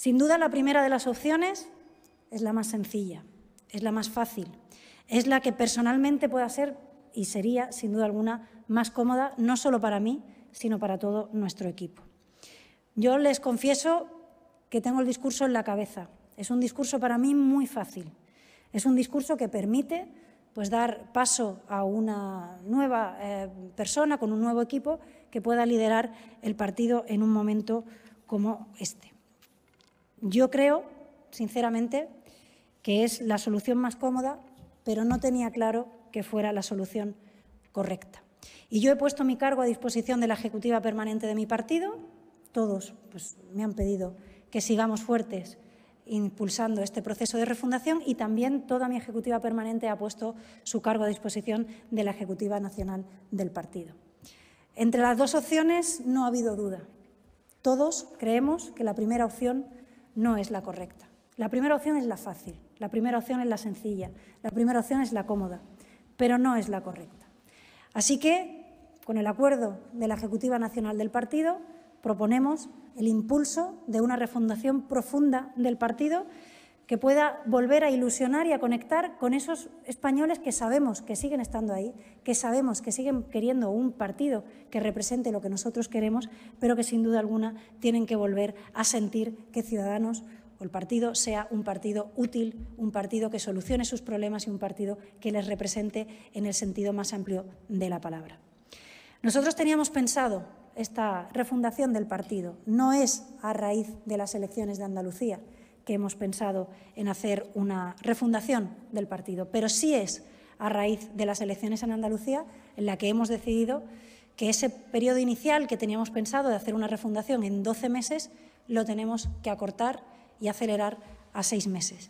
Sin duda la primera de las opciones es la más sencilla, es la más fácil, es la que personalmente pueda ser y sería, sin duda alguna, más cómoda, no solo para mí, sino para todo nuestro equipo. Yo les confieso que tengo el discurso en la cabeza. Es un discurso para mí muy fácil. Es un discurso que permite pues, dar paso a una nueva eh, persona con un nuevo equipo que pueda liderar el partido en un momento como este. Yo creo, sinceramente, que es la solución más cómoda, pero no tenía claro que fuera la solución correcta. Y yo he puesto mi cargo a disposición de la Ejecutiva Permanente de mi partido. Todos pues, me han pedido que sigamos fuertes impulsando este proceso de refundación y también toda mi Ejecutiva Permanente ha puesto su cargo a disposición de la Ejecutiva Nacional del partido. Entre las dos opciones no ha habido duda. Todos creemos que la primera opción no es la correcta. La primera opción es la fácil, la primera opción es la sencilla, la primera opción es la cómoda, pero no es la correcta. Así que, con el acuerdo de la Ejecutiva Nacional del Partido, proponemos el impulso de una refundación profunda del partido que pueda volver a ilusionar y a conectar con esos españoles que sabemos que siguen estando ahí, que sabemos que siguen queriendo un partido que represente lo que nosotros queremos, pero que sin duda alguna tienen que volver a sentir que Ciudadanos o el partido sea un partido útil, un partido que solucione sus problemas y un partido que les represente en el sentido más amplio de la palabra. Nosotros teníamos pensado esta refundación del partido, no es a raíz de las elecciones de Andalucía, que hemos pensado en hacer una refundación del partido, pero sí es a raíz de las elecciones en Andalucía en la que hemos decidido que ese periodo inicial que teníamos pensado de hacer una refundación en 12 meses lo tenemos que acortar y acelerar a seis meses.